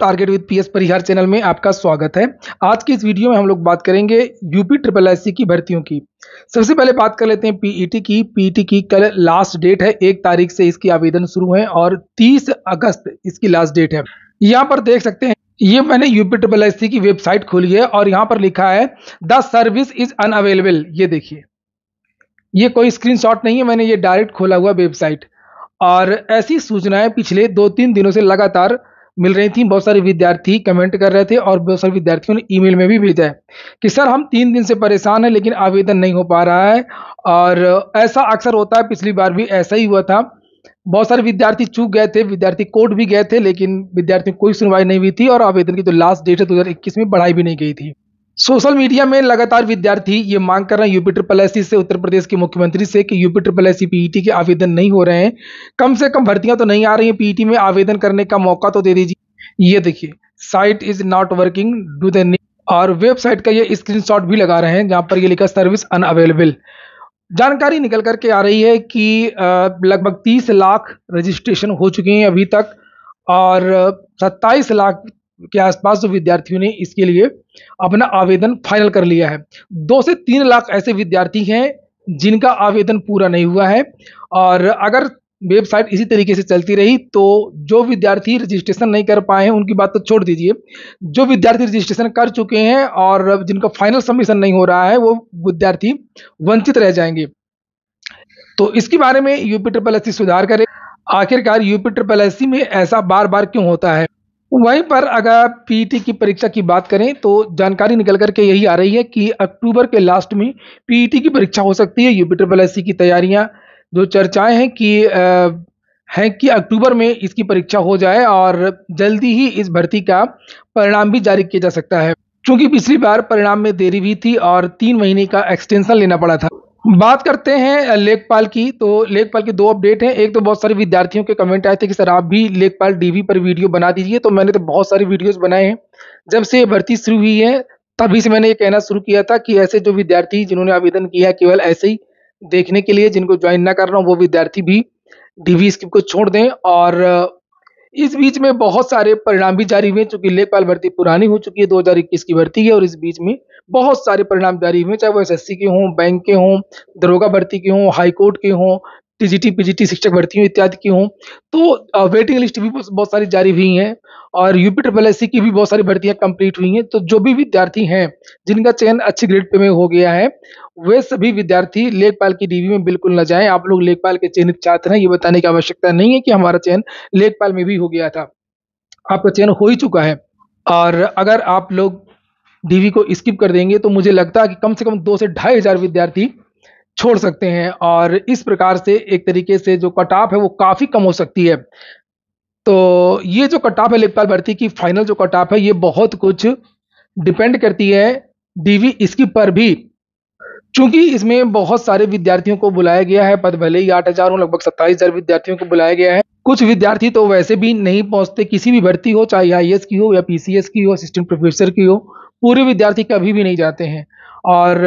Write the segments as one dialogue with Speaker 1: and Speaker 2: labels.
Speaker 1: target with PS Parihar channel में आपका स्वागत है आज की इस वीडियो में हम लोग बात करेंगे यूपी ट्रिपल एस की भर्तियों की सबसे पहले बात कर लेते हैं पीईटी e की पीईटी e की कल लास्ट डेट है एक तारीख से इसकी आवेदन शुरू है और 30 अगस्त इसकी लास्ट डेट है यहाँ पर देख सकते हैं ये मैंने यूपी ट्रिपल एस की वेबसाइट खोली है और यहाँ पर लिखा है द सर्विस इज अनअवेलेबल ये देखिए ये कोई स्क्रीन नहीं है मैंने ये डायरेक्ट खोला हुआ वेबसाइट और ऐसी सूचनाएं पिछले दो तीन दिनों से लगातार मिल रही थी बहुत सारे विद्यार्थी कमेंट कर रहे थे और बहुत सारे विद्यार्थियों ने ईमेल में भी भेजा है कि सर हम तीन दिन से परेशान हैं लेकिन आवेदन नहीं हो पा रहा है और ऐसा अक्सर होता है पिछली बार भी ऐसा ही हुआ था बहुत सारे विद्यार्थी चूक गए थे विद्यार्थी कोर्ट भी गए थे लेकिन विद्यार्थियों कोई सुनवाई नहीं हुई थी और आवेदन की जो तो लास्ट डेट है दो में बढ़ाई भी नहीं गई थी सोशल मीडिया में लगातार विद्यार्थी ये मांग कर रहे हैं यूपी ट्रिपल एस से उत्तर प्रदेश के मुख्यमंत्री से कि यूपी ट्रिपल एस पीईटी के आवेदन नहीं हो रहे हैं कम से कम भर्तियां तो नहीं आ रही हैं पीईटी में आवेदन करने का मौका तो दे दीजिए ये देखिए site is not working do the और वेबसाइट का ये स्क्रीनशॉट भी लगा रहे हैं जहां पर ये लिखा सर्विस अनअवेलेबल जानकारी निकल करके आ रही है कि लगभग तीस लाख रजिस्ट्रेशन हो चुके हैं अभी तक और सत्ताईस लाख के आसपास जो विद्यार्थियों ने इसके लिए अपना आवेदन फाइनल कर लिया है दो से तीन लाख ऐसे विद्यार्थी हैं जिनका आवेदन पूरा नहीं हुआ है और अगर वेबसाइट इसी तरीके से चलती रही तो जो विद्यार्थी रजिस्ट्रेशन नहीं कर पाए हैं उनकी बात तो छोड़ दीजिए जो विद्यार्थी रजिस्ट्रेशन कर चुके हैं और जिनका फाइनल सबमिशन नहीं हो रहा है वो विद्यार्थी वंचित रह जाएंगे तो इसके बारे में यूपी ट्रिपल एस सुधार करें आखिरकार यूपी ट्रिपल एस में ऐसा बार बार क्यों होता है वहीं पर अगर पीटी e की परीक्षा की बात करें तो जानकारी निकल करके यही आ रही है कि अक्टूबर के लास्ट में पीटी e की परीक्षा हो सकती है यूपी ट्रिपल एस की तैयारियां जो चर्चाएं हैं कि हैं कि अक्टूबर में इसकी परीक्षा हो जाए और जल्दी ही इस भर्ती का परिणाम भी जारी किया जा सकता है क्योंकि पिछली बार परिणाम में देरी भी थी और तीन महीने का एक्सटेंशन लेना पड़ा था बात करते हैं लेखपाल की तो लेखपाल की दो अपडेट हैं एक तो बहुत सारे विद्यार्थियों के कमेंट आए थे कि सर आप भी लेखपाल डीवी पर वीडियो बना दीजिए तो मैंने तो बहुत सारे वीडियोस बनाए हैं जब से भर्ती शुरू हुई है तभी से मैंने ये कहना शुरू किया था कि ऐसे जो विद्यार्थी जिन्होंने आवेदन किया है केवल ऐसे ही देखने के लिए जिनको ज्वाइन ना कर रहा हूँ वो विद्यार्थी भी डीवी स्किप को छोड़ दें और इस बीच में बहुत सारे परिणाम भी जारी हुए चूंकि लेखपाल भर्ती पुरानी हो चुकी है दो की भर्ती है और इस बीच में बहुत सारे परिणाम जारी हुए चाहे वो एस के हों बैंक के हों दरोगा भर्ती के हों हाईकोर्ट के हों टीजीटी पीजीटी शिक्षक भर्तियों इत्यादि की हों तो वेटिंग लिस्ट भी बहुत सारी जारी हुई हैं और यूपी ट्रिपल एस की भी बहुत सारी भर्तियां कंप्लीट हुई हैं तो जो भी विद्यार्थी हैं जिनका चयन अच्छे ग्रेड पे में हो गया है वे सभी विद्यार्थी लेखपाल की डीवी में बिल्कुल न जाएं आप लोग लेखपाल के चयनित छात्र हैं ये बताने की आवश्यकता नहीं है कि हमारा चयन लेखपाल में भी हो गया था आपका चयन हो ही चुका है और अगर आप लोग डीवी को स्किप कर देंगे तो मुझे लगता है कि कम से कम दो से ढाई हज़ार विद्यार्थी छोड़ सकते हैं और इस प्रकार से एक तरीके से जो कटाप है वो काफ़ी कम हो सकती है तो ये जो कटाप है लेखपाल भर्ती की फाइनल जो ऑफ है ये बहुत कुछ डिपेंड करती है डीवी स्किप पर भी चूंकि इसमें बहुत सारे विद्यार्थियों को बुलाया गया है पद भले ही आठ हजार हो लगभग सत्ताईस हजार विद्यार्थियों को बुलाया गया है कुछ विद्यार्थी तो वैसे भी नहीं पहुंचते किसी भी भर्ती हो चाहे आई की हो या पीसीएस की हो असिस्टेंट प्रोफेसर की हो पूरे विद्यार्थी कभी भी नहीं जाते हैं और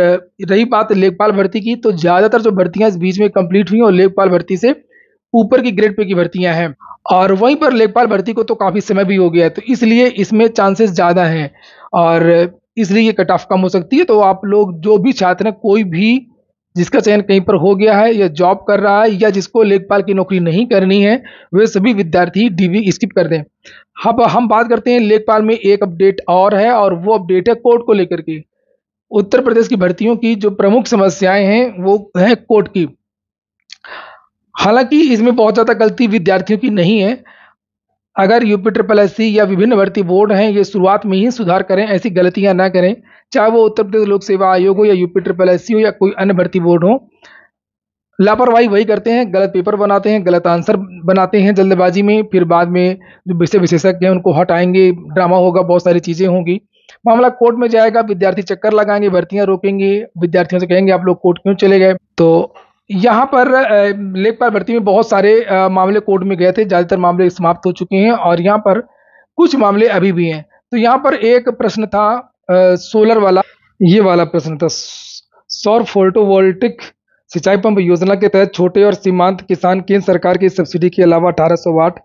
Speaker 1: रही बात लेखपाल भर्ती की तो ज़्यादातर जो भर्तियाँ इस बीच में कंप्लीट हुई और लेखपाल भर्ती से ऊपर की ग्रेड पे की भर्तियां हैं और वहीं पर लेखपाल भर्ती को तो काफ़ी समय भी हो गया है तो इसलिए इसमें चांसेस ज़्यादा हैं और इसलिए ये कट ऑफ कम हो सकती है तो आप लोग जो भी छात्र हैं कोई भी जिसका चयन कहीं पर हो गया है या जॉब कर रहा है या जिसको लेखपाल की नौकरी नहीं करनी है वे सभी विद्यार्थी डीवी स्किप कर दें अब हम बात करते हैं लेखपाल में एक अपडेट और है और वो अपडेट है कोर्ट को लेकर के उत्तर प्रदेश की भर्तियों की जो प्रमुख समस्याएं हैं वो है कोर्ट की हालांकि इसमें बहुत ज़्यादा गलती विद्यार्थियों की नहीं है अगर यूपी ट्रिपल एस या विभिन्न भर्ती बोर्ड हैं ये शुरुआत में ही सुधार करें ऐसी गलतियां ना करें चाहे वो उत्तर प्रदेश लोक सेवा आयोग हो या यूपी ट्रिपल एस हो या कोई अन्य भर्ती बोर्ड हो लापरवाही वही करते हैं गलत पेपर बनाते हैं गलत आंसर बनाते हैं जल्दबाजी में फिर बाद में जो विषय विशेषज्ञ हैं उनको हटाएंगे ड्रामा होगा बहुत सारी चीज़ें होंगी मामला कोर्ट में जाएगा विद्यार्थी चक्कर लगाएंगे भर्तियां रोकेंगे विद्यार्थियों से कहेंगे आप लोग कोर्ट क्यों चले गए तो यहाँ पर लेखपाल भर्ती में बहुत सारे मामले कोर्ट में गए थे ज़्यादातर मामले समाप्त हो चुके हैं और यहाँ पर कुछ मामले अभी भी हैं तो यहाँ पर एक प्रश्न था सोलर वाला ये वाला प्रश्न था सौर फोटोवोल्टिक सिंचाई पंप योजना के तहत छोटे और सीमांत किसान केंद्र सरकार की सब्सिडी के अलावा अठारह सौ वाट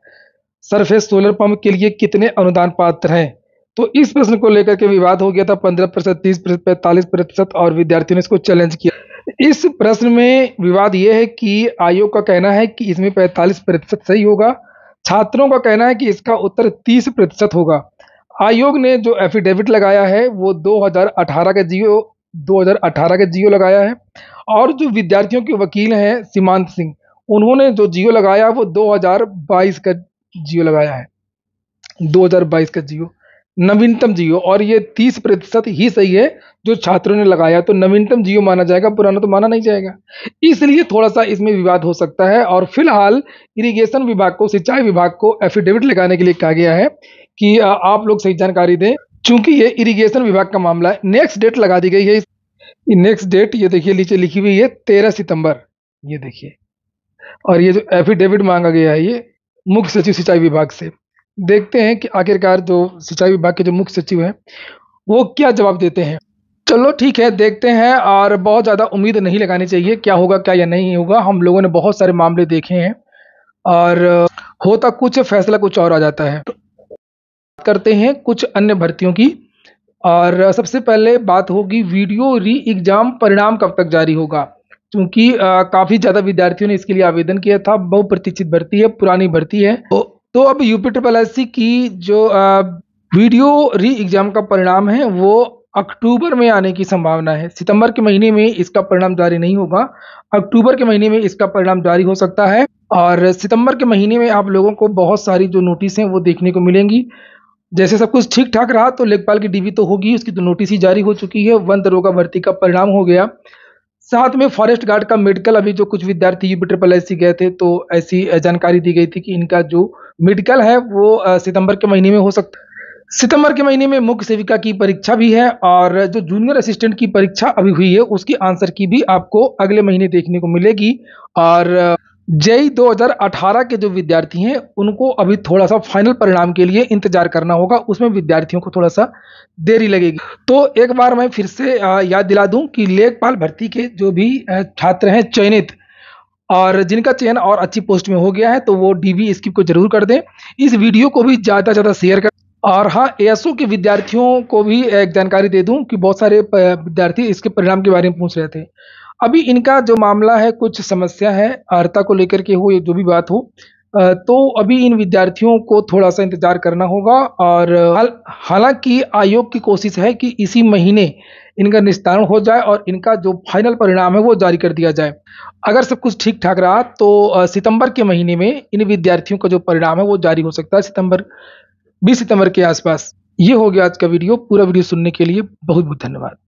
Speaker 1: सरफेस सोलर पंप के लिए कितने अनुदान पात्र हैं तो इस प्रश्न को लेकर के विवाद हो गया था पंद्रह प्रतिशत तीस प्रतिशत पैंतालीस प्रतिशत और विद्यार्थियों ने इसको चैलेंज किया इस प्रश्न में विवाद यह है कि आयोग का कहना है कि इसमें 45 प्रतिशत सही होगा छात्रों का कहना है कि इसका उत्तर 30 प्रतिशत होगा आयोग ने जो एफिडेविट लगाया है वो 2018 का जियो 2018 का जियो लगाया है और जो विद्यार्थियों के वकील हैं सीमांत सिंह उन्होंने जो जियो लगाया वो 2022 का जियो लगाया है 2022 का जियो नवीनतम जियो और ये तीस प्रतिशत ही सही है जो छात्रों ने लगाया तो नवीनतम जियो माना जाएगा पुराना तो माना नहीं जाएगा इसलिए थोड़ा सा इसमें विवाद हो सकता है और फिलहाल इरिगेशन विभाग को सिंचाई विभाग को एफिडेविट लगाने के लिए कहा गया है कि आप लोग सही जानकारी दें चूंकि ये इरीगेशन विभाग का मामला है नेक्स्ट डेट लगा दी गई है नेक्स्ट डेट ये देखिए नीचे लिखी हुई है तेरह सितंबर ये देखिए और ये जो एफिडेविट मांगा गया है ये मुख्य सचिव सिंचाई विभाग से देखते हैं कि आखिरकार जो सिंचाई विभाग के जो मुख्य सचिव हैं वो क्या जवाब देते हैं चलो ठीक है देखते हैं और बहुत ज़्यादा उम्मीद नहीं लगानी चाहिए क्या होगा क्या या नहीं होगा हम लोगों ने बहुत सारे मामले देखे हैं और होता कुछ फैसला कुछ और आ जाता है बात करते हैं कुछ अन्य भर्तियों की और सबसे पहले बात होगी वीडियो री एग्ज़ाम परिणाम कब तक जारी होगा क्योंकि काफ़ी ज़्यादा विद्यार्थियों ने इसके लिए आवेदन किया था बहुप्रतीक्षित भर्ती है पुरानी भर्ती है तो तो अब यूपी ट्रिपल एस की जो वीडियो री एग्जाम का परिणाम है वो अक्टूबर में आने की संभावना है सितंबर के महीने में इसका परिणाम जारी नहीं होगा अक्टूबर के महीने में इसका परिणाम जारी हो सकता है और सितंबर के महीने में आप लोगों को बहुत सारी जो नोटिस हैं वो देखने को मिलेंगी जैसे सब कुछ ठीक ठाक रहा तो लेखपाल की डीवी तो होगी उसकी तो नोटिस ही जारी हो चुकी है वन दरोगा भर्ती का परिणाम हो गया साथ में फॉरेस्ट गार्ड का मेडिकल अभी जो कुछ विद्यार्थी यूपी ट्रिपल एस गए थे तो ऐसी जानकारी दी गई थी कि इनका जो मेडिकल है वो सितंबर के महीने में हो सकता है सितंबर के महीने में मुख्य सेविका की परीक्षा भी है और जो जूनियर असिस्टेंट की परीक्षा अभी हुई है उसकी आंसर की भी आपको अगले महीने देखने को मिलेगी और जेई 2018 के जो विद्यार्थी हैं उनको अभी थोड़ा सा फाइनल परिणाम के लिए इंतजार करना होगा उसमें विद्यार्थियों को थोड़ा सा देरी लगेगी तो एक बार मैं फिर से याद दिला दूं कि लेखपाल भर्ती के जो भी छात्र हैं चयनित और जिनका चयन और अच्छी पोस्ट में हो गया है तो वो डीवी स्किप को जरूर कर दें इस वीडियो को भी ज़्यादा से ज़्यादा शेयर करें और हाँ एएसओ के विद्यार्थियों को भी एक जानकारी दे दूं कि बहुत सारे विद्यार्थी इसके परिणाम के बारे में पूछ रहे थे अभी इनका जो मामला है कुछ समस्या है अर्ता को लेकर के हो या जो भी बात हो तो अभी इन विद्यार्थियों को थोड़ा सा इंतज़ार करना होगा और हालांकि आयोग की कोशिश है कि इसी महीने इनका निस्तारण हो जाए और इनका जो फाइनल परिणाम है वो जारी कर दिया जाए अगर सब कुछ ठीक ठाक रहा तो सितंबर के महीने में इन विद्यार्थियों का जो परिणाम है वो जारी हो सकता है सितंबर बीस सितंबर के आसपास ये हो गया आज का वीडियो पूरा वीडियो सुनने के लिए बहुत बहुत धन्यवाद